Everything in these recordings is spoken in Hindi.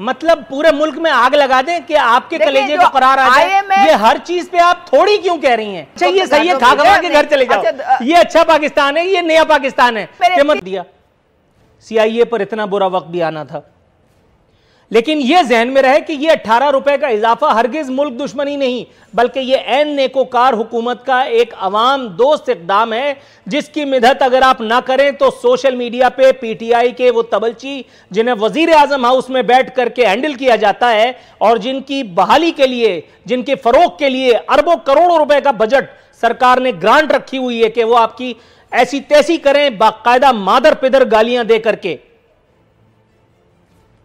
मतलब पूरे मुल्क में आग लगा दें कि आपके कलेजे को करार आ जाए ये हर चीज पे आप थोड़ी क्यों कह रही हैं तो अच्छा ये सही है खा के घर चले जाओ अच्छा, तो, ये अच्छा पाकिस्तान है ये नया पाकिस्तान है दिया सीआईए पर इतना बुरा वक्त भी आना था लेकिन यह जहन में रहे कि यह अट्ठारह रुपए का इजाफा हरगिज मुल्क दुश्मनी नहीं बल्कि यह एन नेकोकार हुकूमत का एक अवाम दोस्त इकदाम है जिसकी मिदत अगर आप ना करें तो सोशल मीडिया पे पीटीआई के वो तबलची जिन्हें वजीर आजम हाउस में बैठ करके हैंडल किया जाता है और जिनकी बहाली के लिए जिनके फरोग के लिए अरबों करोड़ों रुपए का बजट सरकार ने ग्रांट रखी हुई है कि वो आपकी ऐसी तैसी करें बाकायदा मादर पिदर गालियां दे करके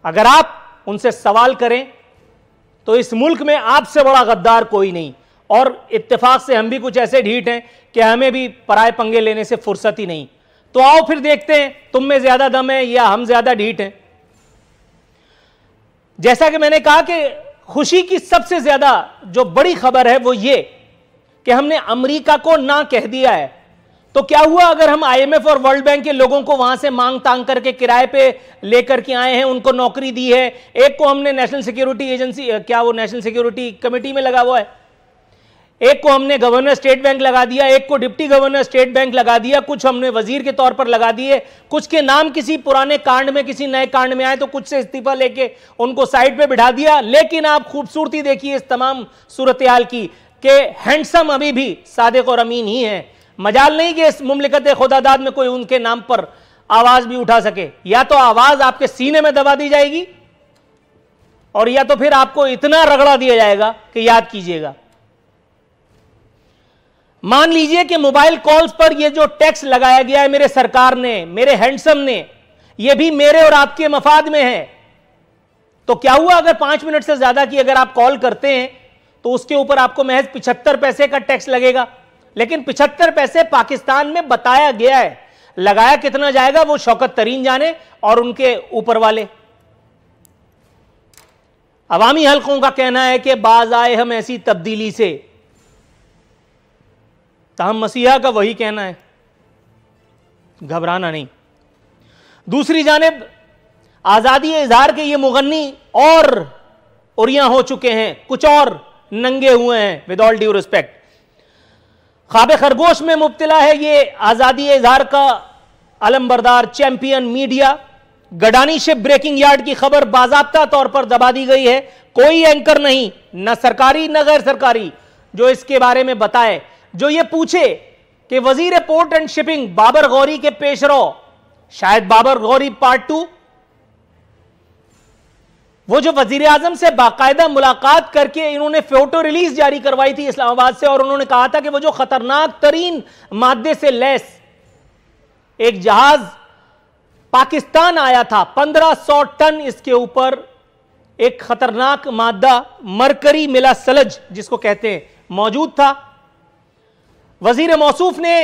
अगर आप उनसे सवाल करें तो इस मुल्क में आपसे बड़ा गद्दार कोई नहीं और इत्तेफाक से हम भी कुछ ऐसे ढीठ हैं कि हमें भी पराए पंगे लेने से फुर्सत ही नहीं तो आओ फिर देखते हैं तुम में ज्यादा दम है या हम ज्यादा ढीठ हैं जैसा कि मैंने कहा कि खुशी की सबसे ज्यादा जो बड़ी खबर है वो ये कि हमने अमेरिका को ना कह दिया है तो क्या हुआ अगर हम आईएमएफ और वर्ल्ड बैंक के लोगों को वहां से मांग तांग करके किराए पे लेकर के आए हैं उनको नौकरी दी है एक को हमने नेशनल सिक्योरिटी एजेंसी क्या वो नेशनल सिक्योरिटी कमेटी में लगा हुआ है एक को हमने गवर्नर स्टेट बैंक लगा दिया एक को डिप्टी गवर्नर स्टेट बैंक लगा दिया कुछ हमने वजीर के तौर पर लगा दिए कुछ के नाम किसी पुराने कांड में किसी नए कांड में आए तो कुछ से इस्तीफा लेके उनको साइड पे बिठा दिया लेकिन आप खूबसूरती देखिए इस तमाम सूरत की के हैंडसम अभी भी सादिक और अमीन ही है मजाल नहीं कि इस मुमलिकत खुदादाद में कोई उनके नाम पर आवाज भी उठा सके या तो आवाज आपके सीने में दबा दी जाएगी और या तो फिर आपको इतना रगड़ा दिया जाएगा कि याद कीजिएगा मान लीजिए कि मोबाइल कॉल्स पर यह जो टैक्स लगाया गया है मेरे सरकार ने मेरे हैंडसम ने यह भी मेरे और आपके मफाद में है तो क्या हुआ अगर पांच मिनट से ज्यादा की अगर आप कॉल करते हैं तो उसके ऊपर आपको महज पिछहत्तर पैसे का टैक्स लगेगा लेकिन पिछहत्तर पैसे पाकिस्तान में बताया गया है लगाया कितना जाएगा वो शौकत तरीन जाने और उनके ऊपर वाले अवामी हलकों का कहना है कि बाज आए हम ऐसी तब्दीली से तहम मसीहा का वही कहना है घबराना नहीं दूसरी जानब आज़ादी इजहार के ये मुगनी और उरिया हो चुके हैं कुछ और नंगे हुए हैं विद ऑल ड्यू रिस्पेक्ट ख्वाब खरगोश में मुबतला है ये आज़ादी इजहार का अलमबरदार champion media Gadani ship breaking yard की खबर बाजाबता तौर पर दबा दी गई है कोई एंकर नहीं न सरकारी न गैर सरकारी जो इसके बारे में बताए जो ये पूछे कि वजीर port and shipping Babar Ghauri के पेशरो शायद बाबर गौरी पार्ट टू वो जो वजीर आजम से बाकायदा मुलाकात करके इन्होंने फोटो रिलीज जारी करवाई थी इस्लामाबाद से और उन्होंने कहा था कि वो जो खतरनाक तरीन मादे से लैस एक जहाज पाकिस्तान आया था 1500 टन इसके ऊपर एक खतरनाक मादा मरकरी मिला सलज जिसको कहते हैं मौजूद था वजीर मौसूफ ने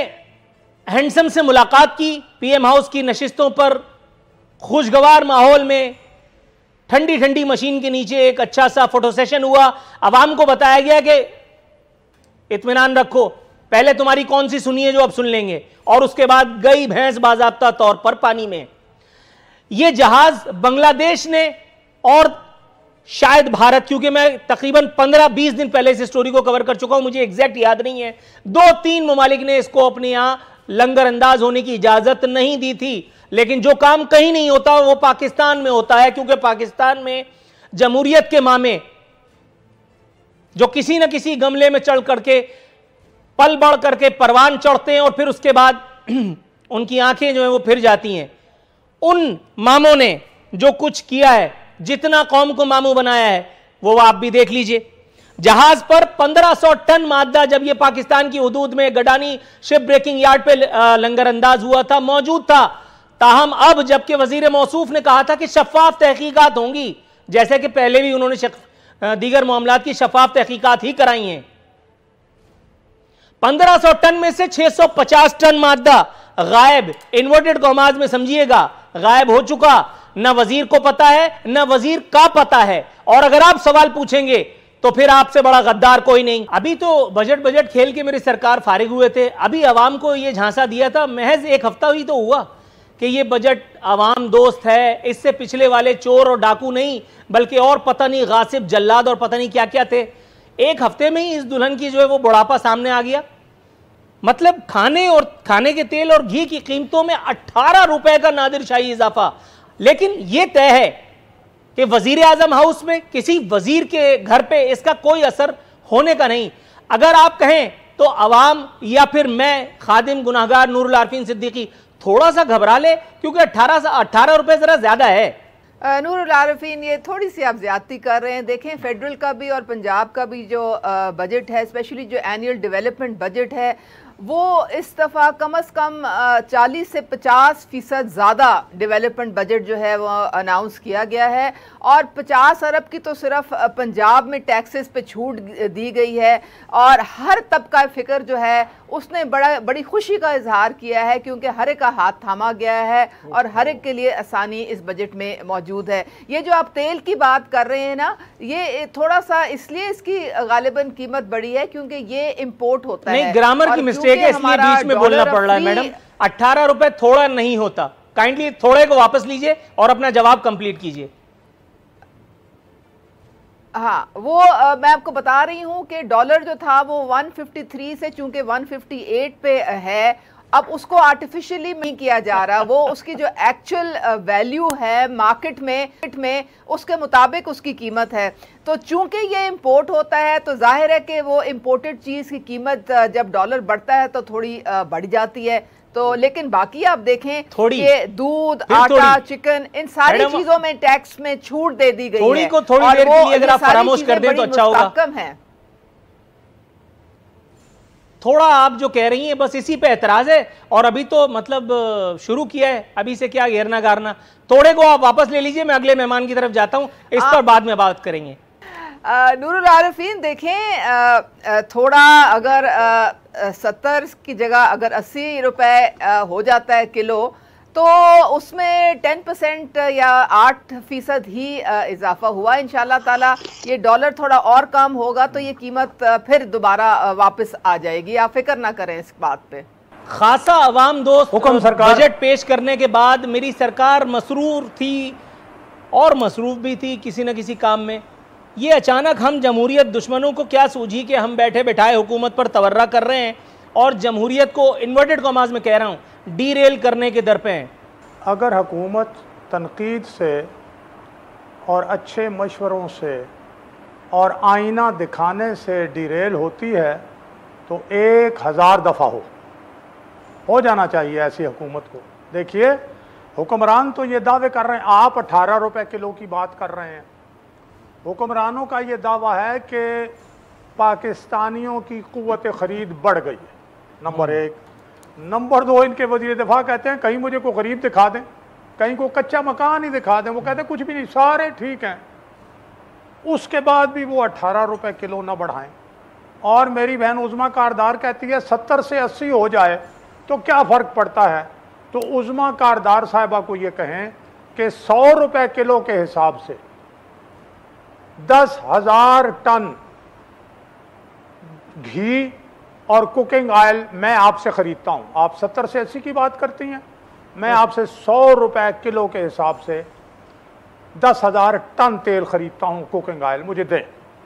हैंडसम से मुलाकात की पीएम हाउस की नशिस्तों पर खुशगवार माहौल में ठंडी ठंडी मशीन के नीचे एक अच्छा सा फोटो सेशन हुआ आवाम को बताया गया कि इतमान रखो पहले तुम्हारी कौन सी सुनिए जो अब सुन लेंगे और उसके बाद गई भैंस बाजाबता तौर पर पानी में यह जहाज बांग्लादेश ने और शायद भारत क्योंकि मैं तकरीबन 15-20 दिन पहले इस स्टोरी को कवर कर चुका हूं मुझे एग्जैक्ट याद नहीं है दो तीन ममालिक ने इसको अपने यहां लंगर अंदाज होने की इजाजत नहीं दी थी लेकिन जो काम कहीं नहीं होता वो पाकिस्तान में होता है क्योंकि पाकिस्तान में जमहूरियत के मामे जो किसी न किसी गमले में चढ़ करके पल बढ़ करके परवान चढ़ते हैं और फिर उसके बाद उनकी आंखें जो है वो फिर जाती हैं उन मामों ने जो कुछ किया है जितना कौम को मामू बनाया है वो आप भी देख लीजिए जहाज पर 1500 टन मादा जब यह पाकिस्तान की हदूद में गडानी शिप ब्रेकिंग यार्ड पे लंगर अंदाज हुआ था मौजूद था ताहम अब जबकि वजीर मौसूफ ने कहा था कि शफाफ तहकीकत होंगी जैसे कि पहले भी उन्होंने दीगर मामला की शफाफ तहकीकत ही कराई हैं 1500 टन में से 650 टन मादा गायब इन्वर्टेड कॉमाज में समझिएगा गायब हो चुका न वजीर को पता है न वजीर का पता है और अगर आप सवाल पूछेंगे तो फिर आपसे बड़ा गद्दार कोई नहीं अभी तो बजट बजट खेल के मेरी सरकार फारिग हुए थे अभी आवाम को ये झांसा दिया था महज एक हफ्ता ही तो हुआ कि ये बजट आवाम दोस्त है इससे पिछले वाले चोर और डाकू नहीं बल्कि और पता नहीं गासिब जल्लाद और पता नहीं क्या क्या थे एक हफ्ते में ही इस दुल्हन की जो है वो बुढ़ापा सामने आ गया मतलब खाने और खाने के तेल और घी की कीमतों में अट्ठारह रुपए का नादिर शाही इजाफा लेकिन ये तय है कि वजीर आजम हाउस में किसी वजीर के घर पे इसका कोई असर होने का नहीं अगर आप कहें तो अवाम या फिर मैं खादिम गुनाहगार नूर आरफीन सिद्दीकी थोड़ा सा घबरा ले क्योंकि अट्ठारह से अट्ठारह रुपये ज़रा ज़्यादा है नूर आरफीन ये थोड़ी सी आप ज्यादती कर रहे हैं देखें फेडरल का भी और पंजाब का भी जो बजट है स्पेशली जो एनुअल डेवलपमेंट बजट है वो इस दफ़ा कम अज़ कम 40 से 50 फ़ीसद ज़्यादा डेवलपमेंट बजट जो है वो अनाउंस किया गया है और 50 अरब की तो सिर्फ पंजाब में टैक्सेस पे छूट दी गई है और हर तबका फ़िक्र जो है उसने बड़ा बड़ी खुशी का इजहार किया है क्योंकि हर एक का हाथ थामा गया है और हर एक के लिए आसानी इस बजट में मौजूद है ये जो आप तेल की बात कर रहे हैं ना ये थोड़ा सा इसलिए इसकी गालिबा कीमत बढ़ी है क्योंकि ये इम्पोर्ट होता है ग्रामर की मिस्टेक है इसलिए बीच में बोलना पड़ रहा है मैडम अठारह रुपए थोड़ा नहीं होता काइंडली थोड़े को वापस लीजिए और अपना जवाब कंप्लीट कीजिए हाँ वो आ, मैं आपको बता रही हूँ कि डॉलर जो था वो 153 से चूंकि 158 पे है अब उसको आर्टिफिशियली नहीं किया जा रहा वो उसकी जो एक्चुअल वैल्यू uh, है मार्केट में में उसके मुताबिक उसकी कीमत है तो चूंकि ये इंपोर्ट होता है तो जाहिर है कि वो इंपोर्टेड चीज़ की कीमत uh, जब डॉलर बढ़ता है तो थोड़ी uh, बढ़ जाती है तो लेकिन बाकी आप देखें थोड़ी ये दूध आटा चिकन इन सारी चीजों में टैक्स में छूट दे दी गई थोड़ी है को थोड़ी देर के लिए अगर आप फरामोश कर दें तो अच्छा होगा कम है थोड़ा आप जो कह रही हैं बस इसी पे एतराज़ है और अभी तो मतलब शुरू किया है अभी से क्या घेरना गारना थोड़े को आप वापस ले लीजिए मैं अगले मेहमान की तरफ जाता हूँ इस पर बाद में बात करेंगे नूरुल आरफीन देखें आ, थोड़ा अगर सत्तर की जगह अगर अस्सी रुपए हो जाता है किलो तो उसमें टेन परसेंट या आठ फीसद ही इजाफा हुआ इन ताला ये डॉलर थोड़ा और कम होगा तो ये कीमत फिर दोबारा वापस आ जाएगी आप फिक्र ना करें इस बात पे खासा आवाम दोस्त हुक्म सरकार बजट पेश करने के बाद मेरी सरकार मसरूर थी और मसरूफ भी थी किसी न किसी काम में ये अचानक हम जमहूरियत दुश्मनों को क्या सूझी कि हम बैठे बैठाए हुकूमत पर तवर्रा कर रहे हैं और जमहूरीत को इन्वर्टेड कॉमाज में कह रहा हूँ डी रेल करने के दर पे हैं अगर हकूमत तनकीद से और अच्छे मशवरों से और आईना दिखाने से डिरेल होती है तो एक हज़ार दफ़ा हो हो जाना चाहिए ऐसी हुकूमत को देखिए हुक्मरान तो ये दावे कर रहे हैं आप अठारह रुपए किलो की बात कर रहे हैं हुक्मरानों का ये दावा है कि पाकिस्तानियों की क़वत ख़रीद बढ़ गई है नंबर एक नंबर दो इनके वजीर दफा कहते हैं कहीं मुझे को गरीब दिखा दें कहीं को कच्चा मकान ही दिखा दें वो कहते हैं कुछ भी नहीं सारे ठीक हैं उसके बाद भी वो अट्ठारह रुपये किलो ना बढ़ाएं और मेरी बहन उज़मा कारदार कहती है सत्तर से अस्सी हो जाए तो क्या फ़र्क पड़ता है तो उज़मा कारदार साहबा को ये कहें कि सौ रुपये किलो के हिसाब से दस हज़ार टन घी और कुकिंग ऑयल मैं आपसे ख़रीदता हूँ आप सत्तर से अस्सी की बात करती हैं मैं हाँ। आपसे सौ रुपये किलो के हिसाब से दस हज़ार टन तेल ख़रीदता हूँ कुकिंग ऑयल मुझे दें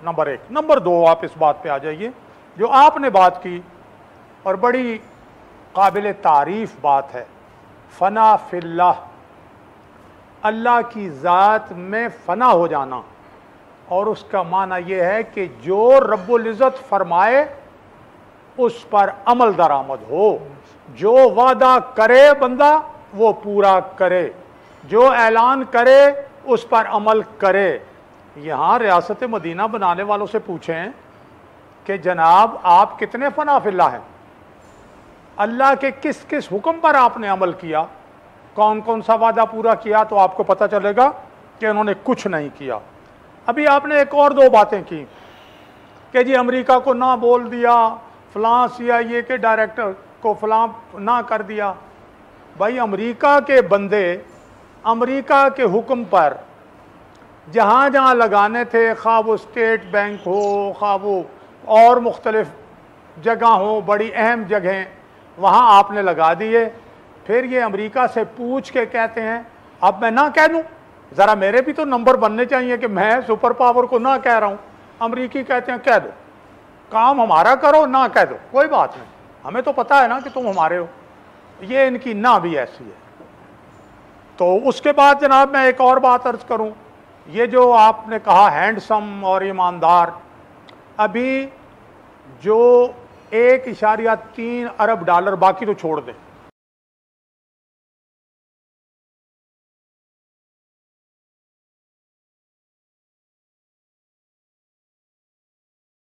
नंबर एक नंबर दो आप इस बात पे आ जाइए जो आपने बात की और बड़ी काबिल तारीफ़ बात है फ़ना फ़िल्ला अल्लाह की ज़ात में फ़ना हो जाना और उसका माना यह है कि जो इज़्ज़त फरमाए उस पर अमल दरामद हो जो वादा करे बंदा वो पूरा करे जो ऐलान करे उस पर अमल करे यहाँ रियासत मदीना बनाने वालों से पूछें कि जनाब आप कितने फनाफिल्ला हैं अल्लाह के किस किस हुक्म पर आपने अमल किया कौन कौन सा वादा पूरा किया तो आपको पता चलेगा कि उन्होंने कुछ नहीं किया अभी आपने एक और दो बातें की कि जी अमेरिका को ना बोल दिया आई सीआईए के डायरेक्टर को फलां ना कर दिया भाई अमेरिका के बंदे अमेरिका के हुक्म पर जहाँ जहाँ लगाने थे खा वो स्टेट बैंक हो खा वो और मुख्तलफ जगह हो बड़ी अहम जगहें वहाँ आपने लगा दिए फिर ये अमेरिका से पूछ के कहते हैं अब मैं ना कह दूँ ज़रा मेरे भी तो नंबर बनने चाहिए कि मैं सुपर पावर को ना कह रहा हूँ अमरीकी कहते हैं कह दो काम हमारा करो ना कह दो कोई बात नहीं हमें तो पता है ना कि तुम हमारे हो ये इनकी ना भी ऐसी है तो उसके बाद जनाब मैं एक और बात अर्ज करूं ये जो आपने कहा हैंडसम और ईमानदार अभी जो एक इशारिया तीन अरब डॉलर बाकी तो छोड़ दें